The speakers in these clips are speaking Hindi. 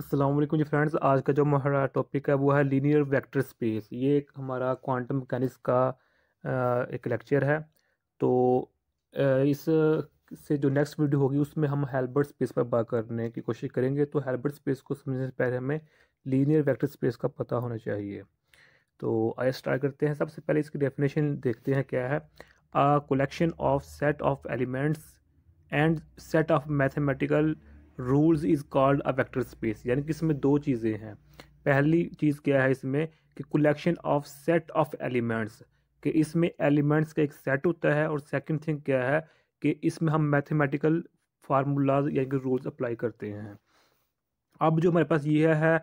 अस्सलाम वालेकुम जी फ्रेंड्स आज का जो हमारा टॉपिक है वो है लीनियर वेक्टर स्पेस ये एक हमारा क्वांटम मैकेनिक्स का एक लेक्चर है तो इस से जो नेक्स्ट वीडियो होगी उसमें हम हेल्बर्ट स्पेस पर बात करने की कोशिश करेंगे तो हेल्बर्ट स्पेस को समझने से पहले हमें लीनियर वेक्टर स्पेस का पता होना चाहिए तो आइए स्टार्ट करते हैं सबसे पहले इसकी डेफिनेशन देखते हैं क्या है a collection of set of elements and set of mathematical rules is called a vector space यानी कि इसमें दो चीज़ें हैं पहली चीज़ क्या है इसमें कि collection of set of elements कि इसमें एलिमेंट्स का एक सेट होता है और सेकंड थिंग क्या है कि इसमें हम मैथमेटिकल फार्मूलाज यानी कि रूल्स अप्लाई करते हैं अब जो हमारे पास ये है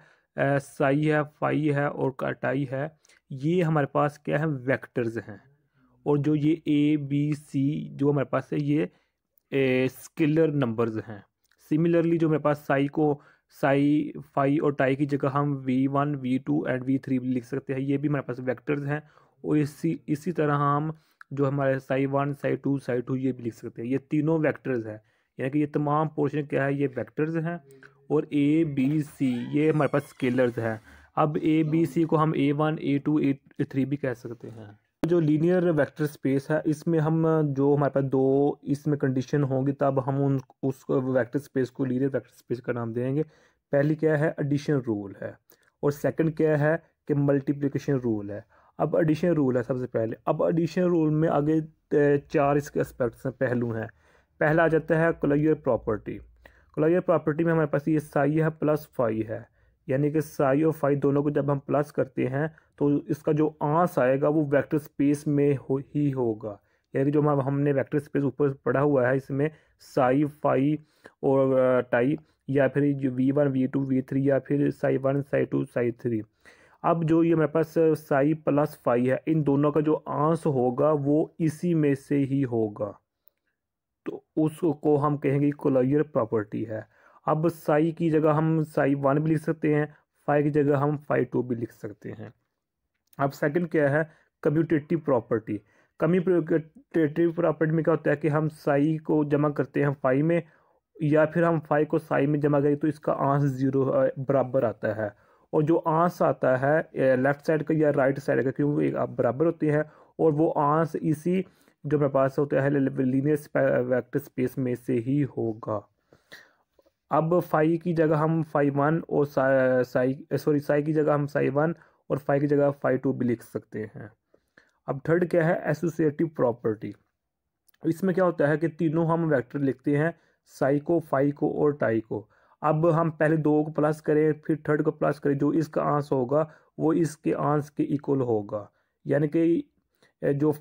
साई है फाई है और काटाई है ये हमारे पास क्या है वेक्टर्स हैं और जो ये ए बी सी जो हमारे पास है ये स्किलर नंबर्स हैं सिमिलरली जो मेरे पास साई को साई फाई और टाई की जगह हम V one V two and V three लिख सकते हैं ये भी हमारे पास वैक्टर्स हैं और इसी इसी तरह हम जो हमारे psi one psi two psi two ये भी लिख सकते हैं ये तीनों वैक्टर्स हैं यानी कि ये तमाम पोर्शन क्या है ये वैक्टर्स हैं और ए बी सी ये हमारे पास स्केलर्स हैं अब ए बी सी को हम A one A two A three भी कह सकते हैं जो लीनियर वेक्टर स्पेस है इसमें हम जो हमारे पास दो इसमें कंडीशन होंगी तब हम उन उस वेक्टर स्पेस को लीनियर वेक्टर स्पेस का नाम देंगे पहली क्या है एडिशन रूल है और सेकंड क्या है कि मल्टीप्लिकेशन रूल है अब एडिशन रूल है सबसे पहले अब एडिशन रूल में आगे चार इसके एस्पेक्ट्स हैं पहलू हैं पहला आ जाता है कोलाइयर प्रॉपर्टी कोलाइयर प्रॉपर्टी में हमारे पास ये साई है प्लस फाइव है यानी कि साई और फाई दोनों को जब हम प्लस करते हैं तो इसका जो आंस आएगा वो वेक्टर स्पेस में हो ही होगा यानी जो हम हमने वेक्टर स्पेस ऊपर पढ़ा हुआ है इसमें साई फाई और टाई या फिर जो V one V two V three या फिर psi one psi two psi three अब जो ये मेरे पास साई प्लस फाई है इन दोनों का जो आंस होगा वो इसी में से ही होगा तो उसको हम कहेंगे कोलाइयर प्रॉपर्टी है अब साई की जगह हम साई वन भी लिख सकते हैं फाई की जगह हम फाई टू भी लिख सकते हैं अब सेकंड क्या है कम्यूटेटिव प्रॉपर्टी कम्यूटेटिव प्रॉपर्टी में क्या होता है कि हम साई को जमा करते हैं फाइव में या फिर हम फाइव को साई में जमा करें तो इसका आंस जीरो बराबर आता है और जो आंस आता है लेफ्ट साइड का या राइट साइड का क्योंकि बराबर होते हैं और वो आंस इसी जो मेरे पास होता है लीनियर वेक्टर स्पेस में से ही होगा अब फाइव की जगह हम फाइव वन और साई सॉरी साई की जगह हम साई वन और फाइव की जगह फाइव टू भी लिख सकते हैं अब थर्ड क्या है एसोसिएटिव प्रॉपर्टी इसमें क्या होता है कि तीनों हम वेक्टर लिखते हैं साई को फाई को और टाई को अब हम पहले दो को प्लस करें फिर थर्ड को प्लस करें जो इसका आंस होगा वो इसके आंस के इक्वल होगा यानी कि जो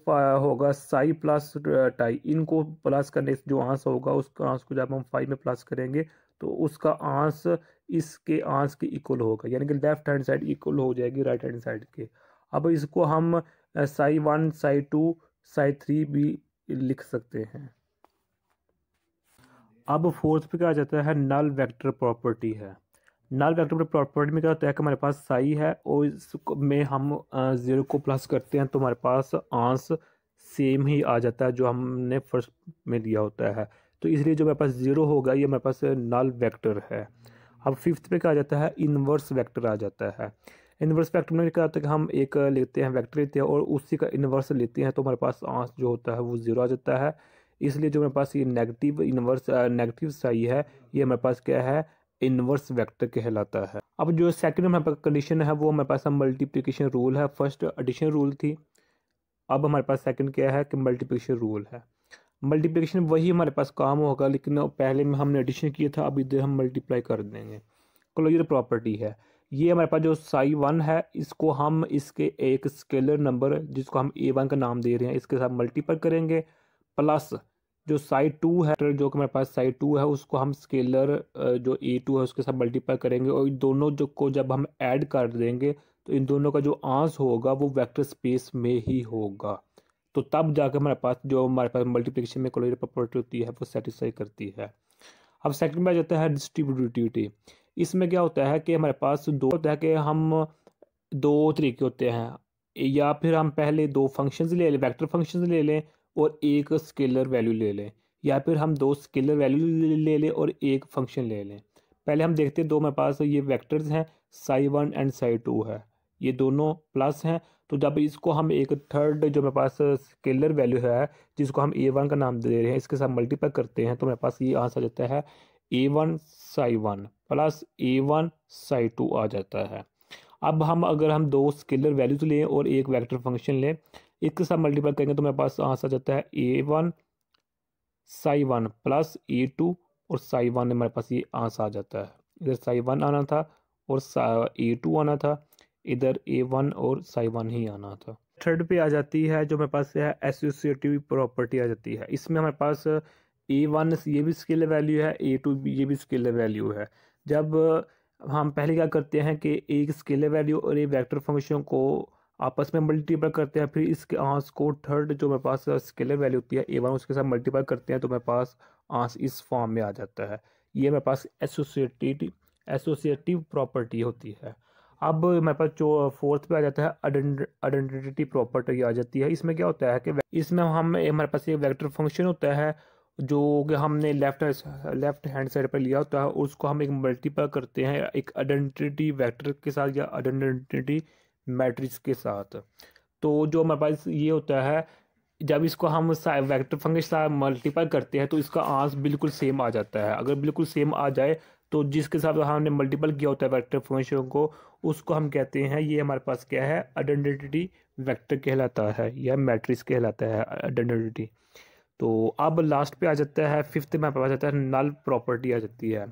होगा साई प्लस टाई इनको प्लस करने से जो आंस होगा उसका आंस को जब हम फाइव में प्लस करेंगे तो उसका आंस इसके आंस के इक्वल होगा यानी कि लेफ्ट हैंड साइड इक्वल हो जाएगी राइट हैंड साइड के अब इसको हम psi one psi two psi three भी लिख सकते हैं अब फोर्थ पे क्या आ जाता है नल वेक्टर प्रॉपर्टी है नल वेक्टर प्रॉपर्टी में क्या होता है कि हमारे पास साई है और इसको में हम ज़ीरो को प्लस करते हैं तो हमारे पास आंस सेम ही आ जाता है जो हमने फर्स्ट में दिया होता है तो इसलिए जो मेरे पास ज़ीरो होगा ये मेरे पास नल वेक्टर है अब फिफ्थ में आ जाता है इन्वर्स वेक्टर आ जाता है इन्वर्स वेक्टर में क्या होता है कि हम एक लेते हैं वेक्टर लेते हैं और उसी का इन्वर्स लेते हैं तो हमारे पास आंस जो होता है वो ज़ीरो आ जाता है इसलिए जो मेरे पास ये नेगेटिव इन्वर्स नेगेटिव साई है ये हमारे पास क्या है इन्वर्स वेक्टर कहलाता है अब जो सेकंड हमारे पास कंडीशन है वो हमारे पास मल्टीप्लीकेशन रूल है फर्स्ट एडिशन रूल थी अब हमारे पास सेकेंड क्या है कि मल्टीप्लीकेशन रूल है मल्टीप्लिकेशन वही हमारे पास काम होगा लेकिन पहले में हमने एडिशन किया था अब इधर तो हम मल्टीप्लाई कर देंगे क्लोजर प्रॉपर्टी तो है ये हमारे पास जो साई वन है इसको हम इसके एक स्केलर नंबर जिसको हम ए वन का नाम दे रहे हैं इसके साथ मल्टीपल करेंगे प्लस जो साई टू है जो कि हमारे पास साई टू है उसको हम स्केलर जो ए टू है उसके साथ मल्टीप्लाई करेंगे और इन दोनों जो को जब हम ऐड कर देंगे तो इन दोनों का जो आंस होगा वो वेक्टर स्पेस में ही होगा तो तब जाकर हमारे पास जो हमारे पास मल्टीप्लिकेशन में कोलोरियल प्रॉपर्टी होती है वो सेटिस्फाई करती है अब सेकंड में आ जाता है डिस्ट्रीब्यूटिविटी इसमें क्या होता है कि हमारे पास दो होता है कि हम दो तरीके होते हैं या फिर हम पहले दो फंक्शंस ले लें वेक्टर फंक्शंस ले लें और एक स्केलर वैल्यू ले लें या फिर हम दो स्केलर वैल्यू ले लें और एक फंक्शन ले लें पहले हम देखते हैं दो हमारे पास ये वैक्टर्स हैं psi one and psi two है ये दोनों प्लस हैं तो जब इसको हम एक थर्ड जो मेरे पास स्केलर वैल्यू है जिसको हम ए वन का नाम दे रहे हैं इसके साथ मल्टीप्लाई करते हैं तो मेरे पास ये आंसर जाता है A one psi one plus A one psi two आ जाता है अब हम अगर हम दो स्केलर वैल्यूज लें और एक वैक्टर फंक्शन लें इसके साथ मल्टीप्लाई करेंगे तो मेरे पास आंसर आ जाता है A one psi one plus A two और साई वन मेरे पास ये आंसर आ जाता है इधर साई वन आना था और ए टू आना था इधर ए वन और साई वन ही आना था थर्ड पे आ जाती है जो मेरे पास है एसोसिएटिव प्रॉपर्टी आ जाती है इसमें हमारे पास ए वन ये भी स्केल वैल्यू है ए टू ये भी स्केल वैल्यू है जब हम पहले क्या करते हैं कि एक स्केल वैल्यू और एक वैक्टर फंक्शन को आपस में मल्टीप्लाई करते हैं फिर इसके आंस को थर्ड जो मेरे पास स्केलर वैल्यू होती है ए वन उसके साथ मल्टीप्लाई करते हैं तो मेरे पास आंस इस फॉर्म में आ जाता है ये मेरे पास एसोसिएटिव एसोसिएटिव प्रॉपर्टी होती है अब हमारे पास जो फोर्थ पे आ जाता है आइडेंटिटी प्रॉपर्टी आ जाती है इसमें क्या होता है कि इसमें हम हमारे पास एक वेक्टर फंक्शन होता है जो कि हमने लेफ्ट लेफ्ट हैंड साइड पर लिया होता है उसको हम एक मल्टीपल करते हैं एक आइडेंटिटी वेक्टर के साथ या आइडेंटिटी मैट्रिक्स के साथ तो जो हमारे पास ये होता है जब इसको हम वेक्टर फंक्शन मल्टीपल करते हैं तो इसका आंस बिल्कुल सेम आ जाता है अगर बिल्कुल सेम आ जाए तो जिसके साथ हमने मल्टीपल किया होता है वैक्टर फंक्शन को उसको हम कहते हैं ये हमारे पास क्या है आइडेंटिटी वैक्टर कहलाता है या मैट्रिक्स कहलाता है आइडेंटिटी तो अब लास्ट पे आ जाता है फिफ्थ में हमारे पास आता है नल प्रॉपर्टी आ जाती है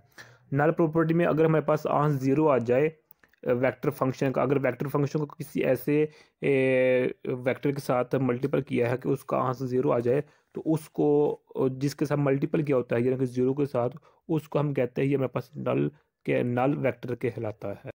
नल प्रॉपर्टी में अगर हमारे पास आंस ज़ीरो आ जाए वेक्टर फंक्शन का अगर वेक्टर फंक्शन को किसी ऐसे वेक्टर के साथ मल्टीपल किया है कि उसका आंस ज़ीरो आ जाए तो उसको जिसके साथ मल्टीपल क्या होता है यानी कि जीरो के साथ उसको हम कहते हैं ये हमारे पास नल के नल वेक्टर के कहलाता है